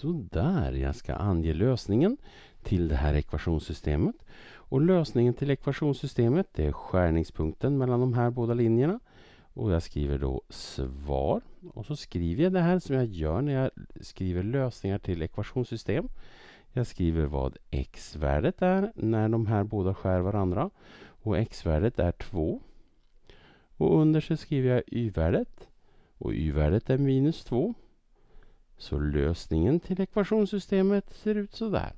Sådär, jag ska ange lösningen till det här ekvationssystemet. Och lösningen till ekvationssystemet det är skärningspunkten mellan de här båda linjerna. Och jag skriver då svar. Och så skriver jag det här som jag gör när jag skriver lösningar till ekvationssystem. Jag skriver vad x-värdet är när de här båda skär varandra. Och x-värdet är 2. Och under så skriver jag y-värdet. Och y-värdet är minus 2. Så lösningen till ekvationssystemet ser ut så där.